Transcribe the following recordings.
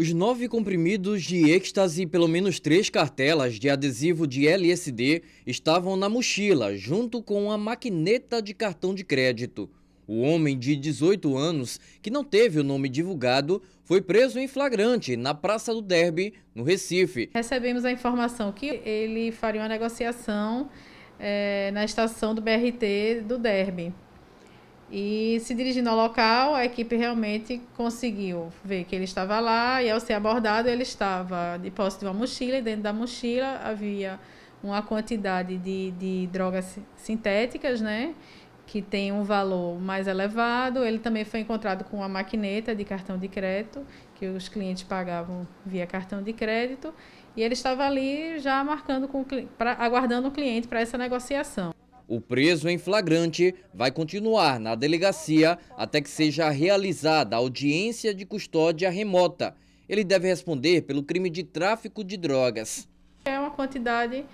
Os nove comprimidos de êxtase e pelo menos três cartelas de adesivo de LSD estavam na mochila, junto com a maquineta de cartão de crédito. O homem de 18 anos, que não teve o nome divulgado, foi preso em flagrante na Praça do Derby, no Recife. Recebemos a informação que ele faria uma negociação é, na estação do BRT do Derby. E se dirigindo ao local, a equipe realmente conseguiu ver que ele estava lá e ao ser abordado, ele estava de posse de uma mochila e dentro da mochila havia uma quantidade de, de drogas sintéticas, né? Que tem um valor mais elevado. Ele também foi encontrado com uma maquineta de cartão de crédito, que os clientes pagavam via cartão de crédito. E ele estava ali já marcando, com, pra, aguardando o cliente para essa negociação. O preso em flagrante vai continuar na delegacia até que seja realizada a audiência de custódia remota. Ele deve responder pelo crime de tráfico de drogas. É uma quantidade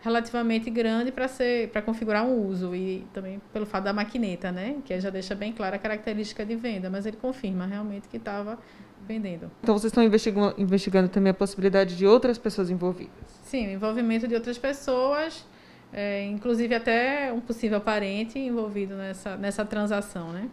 relativamente grande para ser para configurar um uso e também pelo fato da maquineta, né, que já deixa bem clara a característica de venda, mas ele confirma realmente que estava vendendo. Então vocês estão investigando, investigando também a possibilidade de outras pessoas envolvidas? Sim, o envolvimento de outras pessoas é, inclusive até um possível parente envolvido nessa, nessa transação, né?